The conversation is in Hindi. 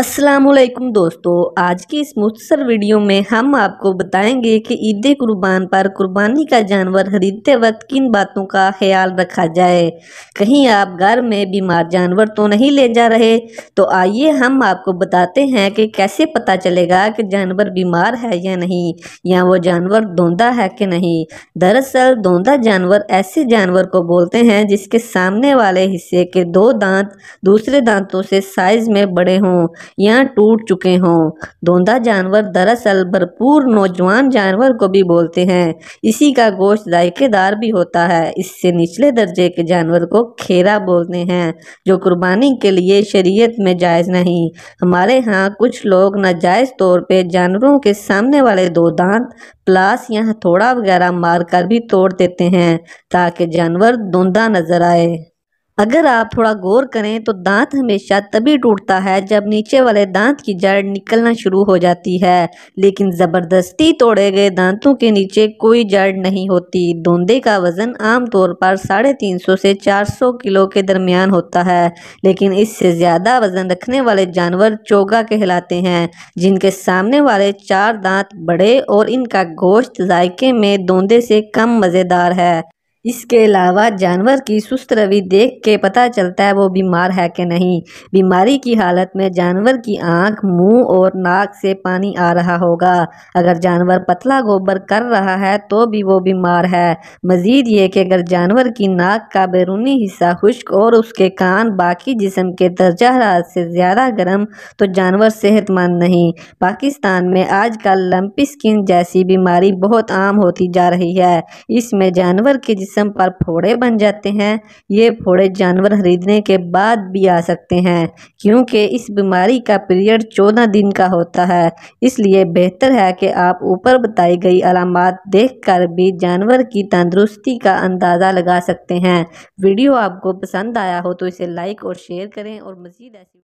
असलम दोस्तों आज की इस मुख्तर वीडियो में हम आपको बताएंगे कि ईद कुर्बान पर कुर्बानी का जानवर खरीदते वक्त किन बातों का ख्याल रखा जाए कहीं आप घर में बीमार जानवर तो नहीं ले जा रहे तो आइए हम आपको बताते हैं कि कैसे पता चलेगा कि जानवर बीमार है या नहीं या वो जानवर धोंदा है कि नहीं दरअसल धोंदा जानवर ऐसे जानवर को बोलते हैं जिसके सामने वाले हिस्से के दो दांत दूसरे दांतों से साइज़ में बड़े हों या टूट चुके हों धोंदा जानवर दरअसल भरपूर नौजवान जानवर को भी बोलते हैं इसी का गोश्त जायकेदार भी होता है इससे निचले दर्जे के जानवर को खेरा बोलते हैं जो कुर्बानी के लिए शरीयत में जायज़ नहीं हमारे यहाँ कुछ लोग नाजायज़ तौर पर जानवरों के सामने वाले दो दांत प्लास या हथौड़ा वगैरह मारकर भी तोड़ देते हैं ताकि जानवर धुंधा नजर आए अगर आप थोड़ा गौर करें तो दांत हमेशा तभी टूटता है जब नीचे वाले दांत की जड़ निकलना शुरू हो जाती है लेकिन ज़बरदस्ती तोड़े गए दांतों के नीचे कोई जड़ नहीं होती दोंदे का वज़न आमतौर पर साढ़े तीन सौ से चार सौ किलो के दरमियान होता है लेकिन इससे ज़्यादा वज़न रखने वाले जानवर चोगा कहलाते हैं जिनके सामने वाले चार दांत बड़े और इनका गोश्त जायके में दोंदे से कम मज़ेदार है इसके अलावा जानवर की सुस्त रवि देख के पता चलता है वो बीमार है कि नहीं बीमारी की हालत में जानवर की आंख, मुंह और नाक से पानी आ रहा होगा अगर जानवर पतला गोबर कर रहा है तो भी वो बीमार है मज़ीद ये कि अगर जानवर की नाक का बैरूनी हिस्सा खुश्क और उसके कान बाकी जिसम के दर्जा हरात से ज़्यादा गर्म तो जानवर सेहतमंद नहीं पाकिस्तान में कल लम्पी स्किन जैसी बीमारी बहुत आम होती जा रही है इसमें जानवर के जिस किस्म पर फोड़े बन जाते हैं ये फोड़े जानवर खरीदने के बाद भी आ सकते हैं क्योंकि इस बीमारी का पीरियड चौदह दिन का होता है इसलिए बेहतर है कि आप ऊपर बताई गई अलामत देख कर भी जानवर की तंदरुस्ती का अंदाज़ा लगा सकते हैं वीडियो आपको पसंद आया हो तो इसे लाइक और शेयर करें और मज़ीद ऐसी